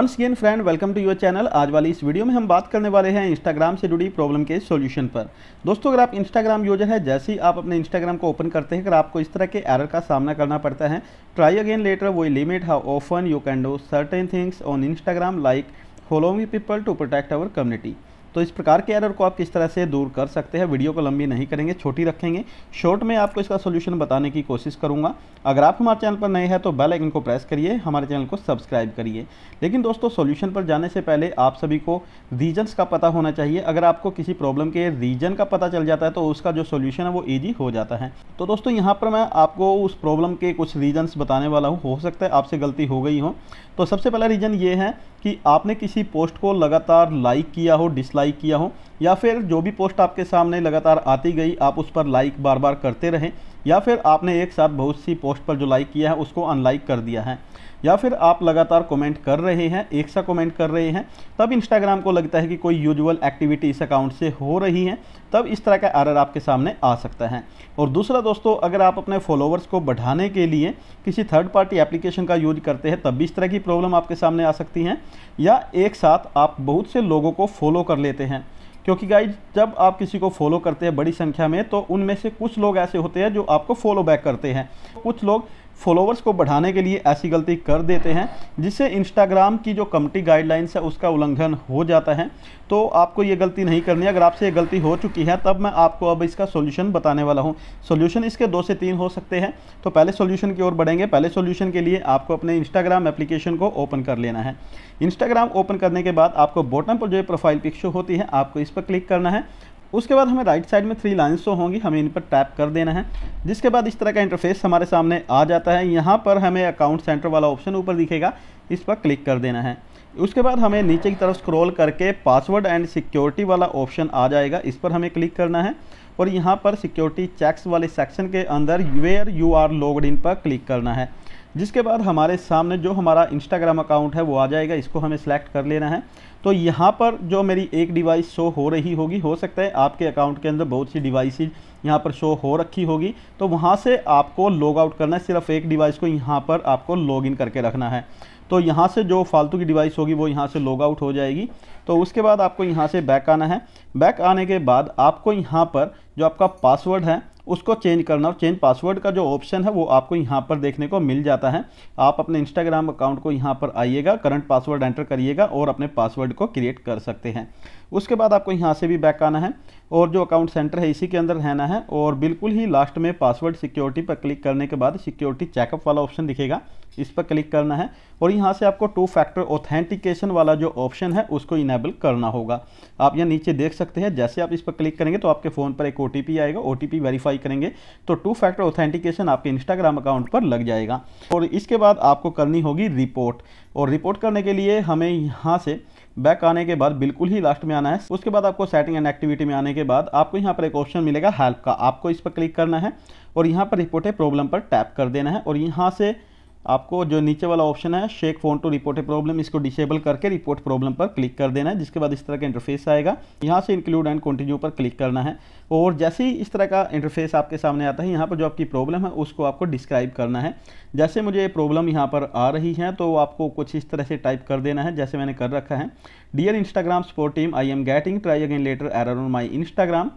once again friend welcome to your channel आज वाली इस वीडियो में हम बात करने वाले हैं इंस्टाग्राम से जुड़ी प्रॉब्लम के सॉल्यूशन पर दोस्तों अगर आप इंस्टाग्राम यूजर है जैसे ही आप अपने इंस्टाग्राम को ओपन करते हैं अगर आपको इस तरह के एरर का सामना करना पड़ता है ट्राई अगेन लेटर वो limit how often you can do certain things on Instagram like following people to protect our community तो इस प्रकार के एरर को आप किस तरह से दूर कर सकते हैं वीडियो को लंबी नहीं करेंगे छोटी रखेंगे शॉर्ट में आपको इसका सोल्यूशन बताने की कोशिश करूँगा अगर आप हमारे चैनल पर नए हैं तो बेल आइकन को प्रेस करिए हमारे चैनल को सब्सक्राइब करिए लेकिन दोस्तों सोल्यूशन पर जाने से पहले आप सभी को रीजन्स का पता होना चाहिए अगर आपको किसी प्रॉब्लम के रीजन का पता चल जाता है तो उसका जो सोल्यूशन है वो ईजी हो जाता है तो दोस्तों यहाँ पर मैं आपको उस प्रॉब्लम के कुछ रीजन्स बताने वाला हूँ हो सकता है आपसे गलती हो गई हो तो सबसे पहला रीजन ये है कि आपने किसी पोस्ट को लगातार लाइक किया हो डिसलाइक किया हो या फिर जो भी पोस्ट आपके सामने लगातार आती गई आप उस पर लाइक बार बार करते रहें या फिर आपने एक साथ बहुत सी पोस्ट पर जो लाइक किया है उसको अनलाइक कर दिया है या फिर आप लगातार कमेंट कर रहे हैं एक सा कमेंट कर रहे हैं तब इंस्टाग्राम को लगता है कि कोई यूजुअल एक्टिविटी इस अकाउंट से हो रही है तब इस तरह का एरर आपके सामने आ सकता है और दूसरा दोस्तों अगर आप अपने फॉलोवर्स को बढ़ाने के लिए किसी थर्ड पार्टी एप्लीकेशन का यूज करते हैं तब भी इस तरह की प्रॉब्लम आपके सामने आ सकती हैं या एक साथ आप बहुत से लोगों को फॉलो कर लेते हैं क्योंकि गाइज जब आप किसी को फॉलो करते हैं बड़ी संख्या में तो उनमें से कुछ लोग ऐसे होते हैं जो आपको फॉलो बैक करते हैं कुछ लोग फॉलोवर्स को बढ़ाने के लिए ऐसी गलती कर देते हैं जिससे इंस्टाग्राम की जो कमिटी गाइडलाइंस है उसका उल्लंघन हो जाता है तो आपको ये गलती नहीं करनी अगर आपसे ये गलती हो चुकी है तब मैं आपको अब इसका सोल्यूशन बताने वाला हूँ सोल्यूशन इसके दो से तीन हो सकते हैं तो पहले सोल्यूशन की ओर बढ़ेंगे पहले सोल्यूशन के लिए आपको अपने इंस्टाग्राम एप्लीकेशन को ओपन कर लेना है इंस्टाग्राम ओपन करने के बाद आपको बॉटम पर जो प्रोफाइल पिक्चर होती है आपको इस पर क्लिक करना है उसके बाद हमें राइट साइड में थ्री लाइन्स शो होंगी हमें इन पर टैप कर देना है जिसके बाद इस तरह का इंटरफेस हमारे सामने आ जाता है यहाँ पर हमें अकाउंट सेंटर वाला ऑप्शन ऊपर दिखेगा इस पर क्लिक कर देना है उसके बाद हमें नीचे की तरफ स्क्रॉल करके पासवर्ड एंड सिक्योरिटी वाला ऑप्शन आ जाएगा इस पर हमें क्लिक करना है और यहाँ पर सिक्योरिटी चेक्स वाले सेक्शन के अंदर where you are logged in पर क्लिक करना है जिसके बाद हमारे सामने जो हमारा इंस्टाग्राम अकाउंट है वो आ जाएगा इसको हमें सेलेक्ट कर लेना है तो यहाँ पर जो मेरी एक डिवाइस शो हो रही होगी हो सकता है आपके अकाउंट के अंदर बहुत सी डिवाइस यहाँ पर शो हो रखी होगी तो वहाँ से आपको लॉग आउट करना है सिर्फ एक डिवाइस को यहाँ पर आपको लॉग इन करके रखना है तो यहाँ से जो फालतू की डिवाइस होगी वो यहाँ से लॉग आउट हो जाएगी तो उसके बाद आपको यहाँ से बैक आना है बैक आने के बाद आपको यहाँ पर जो आपका पासवर्ड है उसको चेंज करना और चेंज पासवर्ड का जो ऑप्शन है वो आपको यहाँ पर देखने को मिल जाता है आप अपने इंस्टाग्राम अकाउंट को यहाँ पर आइएगा करंट पासवर्ड एंटर करिएगा और अपने पासवर्ड को क्रिएट कर सकते हैं उसके बाद आपको यहाँ से भी बैक आना है और जो अकाउंट सेंटर है इसी के अंदर रहना है और बिल्कुल ही लास्ट में पासवर्ड सिक्योरिटी पर क्लिक करने के बाद सिक्योरिटी चेकअप वाला ऑप्शन दिखेगा इस पर क्लिक करना है और यहाँ से आपको टू फैक्टर ऑथेंटिकेशन वाला जो ऑप्शन है उसको इनेबल करना होगा आप यहाँ नीचे देख सकते हैं जैसे आप इस पर क्लिक करेंगे तो आपके फ़ोन पर एक ओ आएगा ओ वेरीफाई करेंगे तो टू फैक्टर ऑथेंटिकेशन आपके इंस्टाग्राम अकाउंट पर लग जाएगा और इसके बाद आपको करनी होगी रिपोर्ट और रिपोर्ट करने के लिए हमें यहाँ से बैक आने के बाद बिल्कुल ही लास्ट में आना है उसके बाद आपको सेटिंग एंड एक्टिविटी में आने के बाद आपको यहाँ पर एक ऑप्शन मिलेगा हेल्प का आपको इस पर क्लिक करना है और यहाँ पर रिपोर्ट प्रॉब्लम पर टैप कर देना है और यहाँ से आपको जो नीचे वाला ऑप्शन है shake phone to report a problem इसको डिसेबल करके रिपोर्ट प्रॉब्लम पर क्लिक कर देना है जिसके बाद इस तरह का इंटरफेस आएगा यहाँ से इंक्लूड एंड कंटिन्यू पर क्लिक करना है और जैसे ही इस तरह का इंटरफेस आपके सामने आता है यहाँ पर जो आपकी प्रॉब्लम है उसको आपको डिस्क्राइब करना है जैसे मुझे प्रॉब्लम यहाँ पर आ रही है तो आपको कुछ इस तरह से टाइप कर देना है जैसे मैंने कर रखा है dear Instagram sport team I am getting try again later error on my Instagram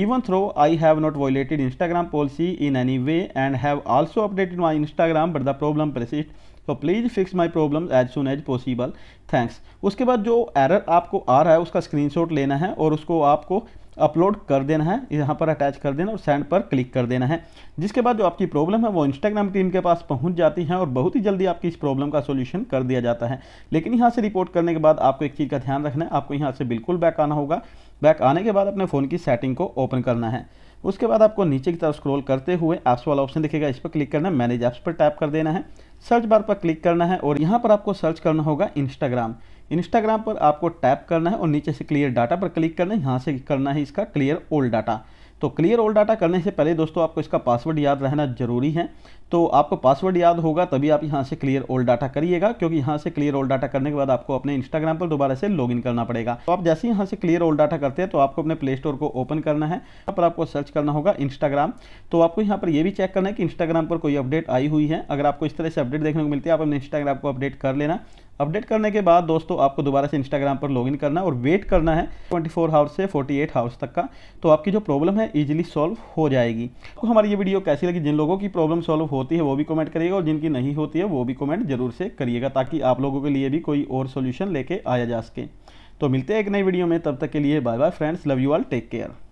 even though I have not violated Instagram policy in any way and have also updated my Instagram but the problem persist so please fix my problems as soon as possible thanks उसके बाद जो error आपको आ रहा है उसका screenshot लेना है और उसको आपको अपलोड कर देना है यहाँ पर अटैच कर देना और सेंड पर क्लिक कर देना है जिसके बाद जो आपकी प्रॉब्लम है वो इंस्टाग्राम टीम के पास पहुँच जाती है और बहुत ही जल्दी आपकी इस प्रॉब्लम का सोल्यूशन कर दिया जाता है लेकिन यहाँ से रिपोर्ट करने के बाद आपको एक चीज़ का ध्यान रखना है आपको यहाँ से बिल्कुल बैक आना होगा बैक आने के बाद अपने फ़ोन की सेटिंग को ओपन करना है उसके बाद आपको नीचे की तरफ स्क्रॉल करते हुए ऐप्स वाला ऑप्शन दिखेगा इस पर क्लिक करना है मैनेज ऐप्स पर टैप कर देना है सर्च बार पर क्लिक करना है और यहाँ पर आपको सर्च करना होगा इंस्टाग्राम इंस्टाग्राम पर आपको टैप करना है और नीचे से क्लियर डाटा पर क्लिक करना है यहाँ से करना है इसका क्लियर ओल्ड डाटा तो क्लियर ऑल डाटा करने से पहले दोस्तों आपको इसका पासवर्ड याद रहना जरूरी है तो आपको पासवर्ड याद होगा तभी आप यहाँ से क्लियर ऑल डाटा करिएगा क्योंकि यहाँ से क्लियर ऑल डाटा करने के बाद आपको अपने इंस्टाग्राम पर दोबारा से लॉगिन करना पड़ेगा तो आप जैसे यहाँ से क्लियर ऑल डाटा करते हैं तो आपको अपने प्ले स्टोर को ओपन करना है यहाँ पर आपको सर्च करना होगा इंस्टाग्राम तो आपको यहाँ पर यह भी चेक करना है कि इंस्टाग्राम पर कोई अपडेट आई हुई है अगर आपको इस तरह से अपडेट देखने को मिलती है आप अपने इंस्टाग्राम को अपडेट कर लेना अपडेट करने के बाद दोस्तों आपको दोबारा से इंस्टाग्राम पर लॉगिन करना और वेट करना है 24 फोर हाउस से 48 आवर्स तक का तो आपकी जो प्रॉब्लम है ईजिली सॉल्व हो जाएगी तो हमारी ये वीडियो कैसी लगी जिन लोगों की प्रॉब्लम सॉल्व होती है वो भी कमेंट करिएगा और जिनकी नहीं होती है वो भी कमेंट जरूर से करिएगा ताकि आप लोगों के लिए भी कोई और सोल्यूशन लेके आया जा सके तो मिलते हैं एक नई वीडियो में तब तक के लिए bye bye friends love you all take care